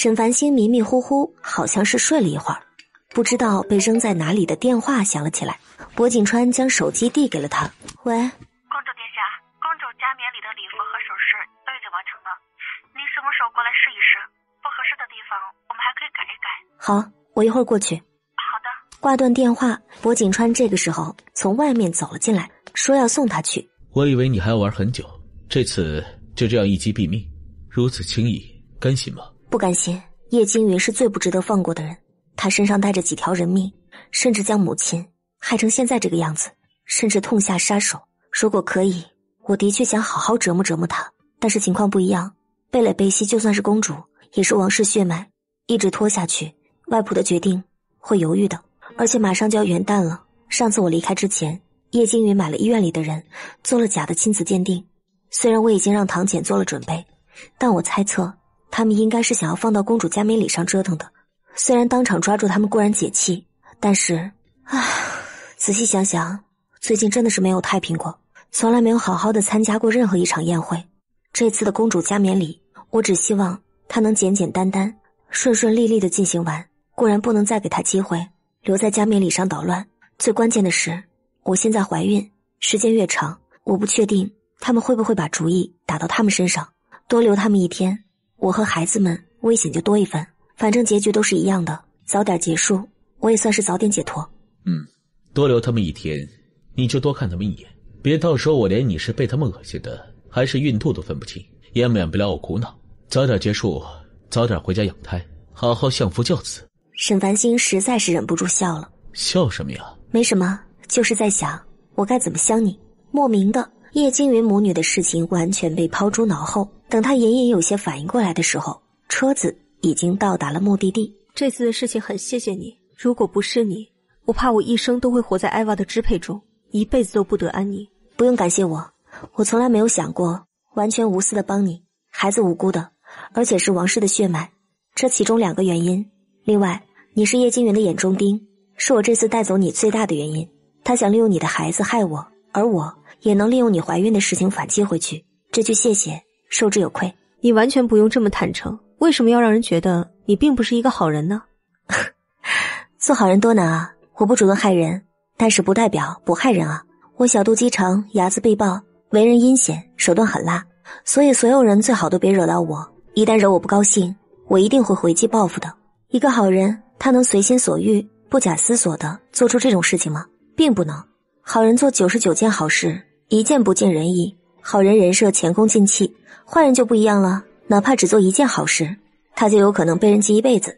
沈繁星迷迷糊糊，好像是睡了一会儿，不知道被扔在哪里的电话响了起来。薄景川将手机递给了他：“喂，公主殿下，公主加冕礼的礼服和首饰都已经完成了，您什么时候过来试一试？不合适的地方我们还可以改一改。好，我一会儿过去。”好的。挂断电话，薄景川这个时候从外面走了进来，说要送他去。我以为你还要玩很久，这次就这样一击毙命，如此轻易，甘心吗？不甘心，叶惊云是最不值得放过的人。他身上带着几条人命，甚至将母亲害成现在这个样子，甚至痛下杀手。如果可以，我的确想好好折磨折磨他。但是情况不一样，贝蕾贝西就算是公主，也是王室血脉。一直拖下去，外婆的决定会犹豫的。而且马上就要元旦了。上次我离开之前，叶惊云买了医院里的人，做了假的亲子鉴定。虽然我已经让唐简做了准备，但我猜测。他们应该是想要放到公主加冕礼上折腾的。虽然当场抓住他们固然解气，但是啊，仔细想想，最近真的是没有太平过，从来没有好好的参加过任何一场宴会。这次的公主加冕礼，我只希望她能简简单单、顺顺利利的进行完。固然不能再给她机会留在加冕礼上捣乱。最关键的是，我现在怀孕，时间越长，我不确定他们会不会把主意打到他们身上。多留他们一天。我和孩子们危险就多一分。反正结局都是一样的，早点结束，我也算是早点解脱。嗯，多留他们一天，你就多看他们一眼，别到时候我连你是被他们恶心的还是孕吐都分不清，也免不了我苦恼。早点结束，早点回家养胎，好好相夫教子。沈繁星实在是忍不住笑了。笑什么呀？没什么，就是在想我该怎么相你，莫名的。叶惊云母女的事情完全被抛诸脑后。等他隐隐有些反应过来的时候，车子已经到达了目的地。这次的事情很谢谢你，如果不是你，我怕我一生都会活在艾娃的支配中，一辈子都不得安宁。不用感谢我，我从来没有想过完全无私的帮你。孩子无辜的，而且是王室的血脉，这其中两个原因。另外，你是叶惊云的眼中钉，是我这次带走你最大的原因。他想利用你的孩子害我。而我也能利用你怀孕的事情反击回去。这句谢谢，受之有愧。你完全不用这么坦诚，为什么要让人觉得你并不是一个好人呢？做好人多难啊！我不主动害人，但是不代表不害人啊！我小肚鸡肠，睚眦必报，为人阴险，手段狠辣，所以所有人最好都别惹到我。一旦惹我不高兴，我一定会回击报复的。一个好人，他能随心所欲、不假思索的做出这种事情吗？并不能。好人做九十九件好事，一件不尽人意，好人人设前功尽弃；坏人就不一样了，哪怕只做一件好事，他就有可能被人记一辈子。